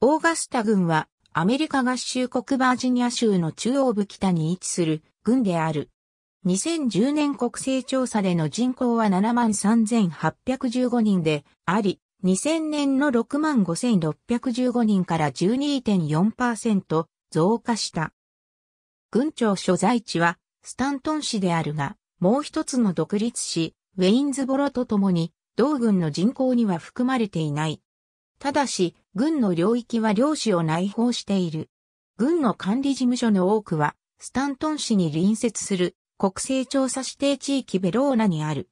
オーガスタ軍はアメリカ合衆国バージニア州の中央部北に位置する軍である。2010年国勢調査での人口は73,815人であり、2000年の65,615人から12.4%増加した。軍庁所在地はスタントン市であるが、もう一つの独立市、ウェインズボロと共に、同軍の人口には含まれていない。ただし、軍の領域は領主を内包している。軍の管理事務所の多くは、スタントン市に隣接する国勢調査指定地域ベローナにある。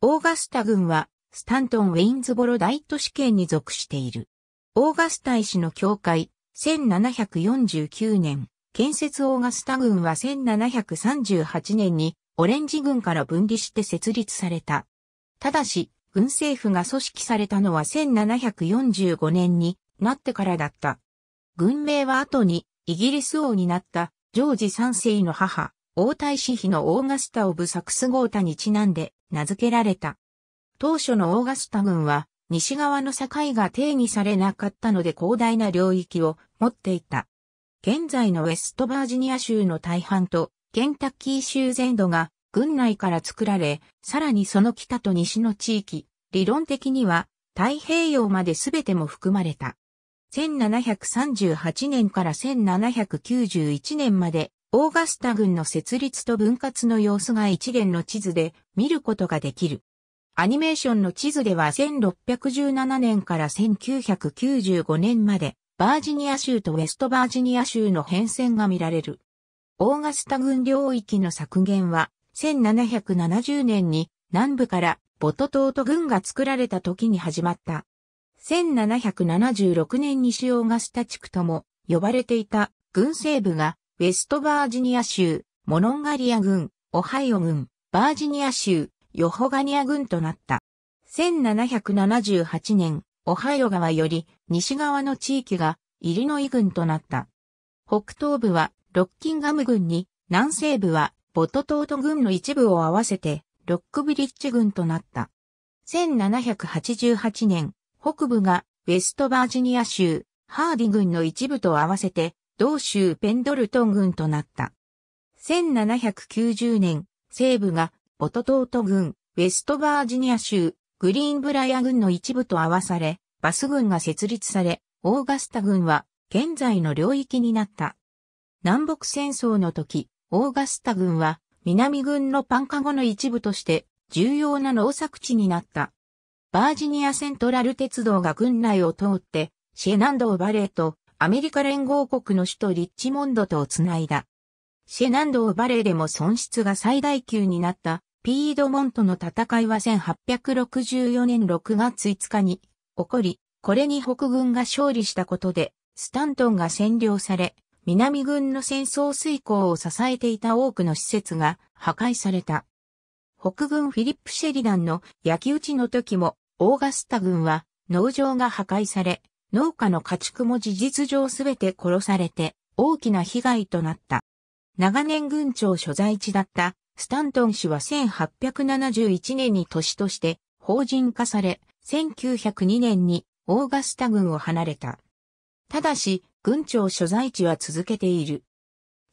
オーガスタ軍は、スタントン・ウェインズボロ大都市圏に属している。オーガスタ医師の教会、1749年、建設オーガスタ軍は1738年に、オレンジ軍から分離して設立された。ただし、軍政府が組織されたのは1745年になってからだった。軍名は後にイギリス王になったジョージ三世の母、王太子妃のオーガスタ・オブ・サクスゴータにちなんで名付けられた。当初のオーガスタ軍は西側の境が定義されなかったので広大な領域を持っていた。現在のウェストバージニア州の大半とケンタッキー州全土が軍内から作られ、さらにその北と西の地域、理論的には太平洋まで全ても含まれた。1738年から1791年まで、オーガスタ軍の設立と分割の様子が一連の地図で見ることができる。アニメーションの地図では1617年から1995年まで、バージニア州とウェストバージニア州の変遷が見られる。オーガスタ軍領域の削減は、1770年に南部からボト島と軍が作られた時に始まった。1776年にオーガスタ地区とも呼ばれていた軍西部がウェストバージニア州、モロンガリア軍、オハイオ軍、バージニア州、ヨホガニア軍となった。1778年、オハイオ川より西側の地域がイリノイ軍となった。北東部はロッキンガム軍に、南西部はボトトート軍の一部を合わせて、ロックビリッジ軍となった。1788年、北部がウェストバージニア州、ハーディ軍の一部と合わせて、同州ペンドルトン軍となった。1790年、西部がボトトート軍、ウェストバージニア州、グリーンブライア軍の一部と合わされ、バス軍が設立され、オーガスタ軍は現在の領域になった。南北戦争の時、オーガスタ郡は南軍のパンカゴの一部として重要な農作地になった。バージニアセントラル鉄道が郡内を通ってシェナンドーバレーとアメリカ連合国の首都リッチモンドとをつないだ。シェナンドーバレーでも損失が最大級になったピードモントの戦いは1864年6月5日に起こり、これに北軍が勝利したことで、スタントンが占領され、南軍の戦争遂行を支えていた多くの施設が破壊された。北軍フィリップ・シェリダンの焼き討ちの時も、オーガスタ軍は農場が破壊され、農家の家畜も事実上すべて殺されて大きな被害となった。長年軍庁所在地だったスタントン氏は1871年に都市として法人化され、1902年にオーガスタ軍を離れた。ただし、軍庁所在地は続けている。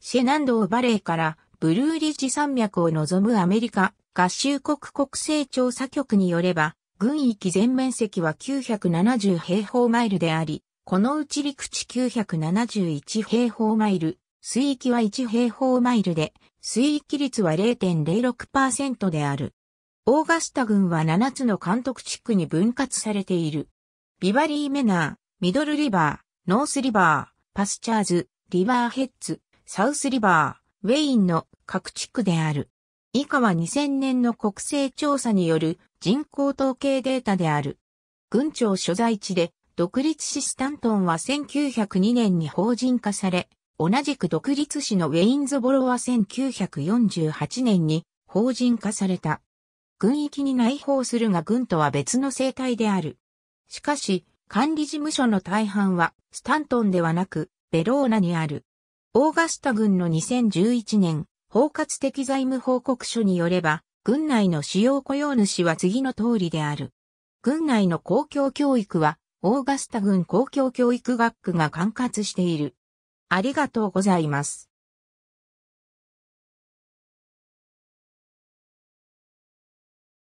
シェナンドーバレーからブルーリッジ山脈を望むアメリカ合衆国国勢調査局によれば、軍域全面積は970平方マイルであり、このうち陸地971平方マイル、水域は1平方マイルで、水域率は0.06%である。オーガスタ郡は7つの監督地区に分割されている。ビバリーメナー、ミドルリバー、ノースリバー、パスチャーズ、リバーヘッズ、サウスリバー、ウェインの各地区である。以下は2000年の国勢調査による人口統計データである。軍庁所在地で独立市スタントンは1902年に法人化され、同じく独立市のウェインズボロは1948年に法人化された。軍域に内包するが軍とは別の生態である。しかし、管理事務所の大半は、スタントンではなく、ベローナにある。オーガスタ軍の2011年、包括的財務報告書によれば、軍内の主要雇用主は次の通りである。軍内の公共教育は、オーガスタ軍公共教育学区が管轄している。ありがとうございます。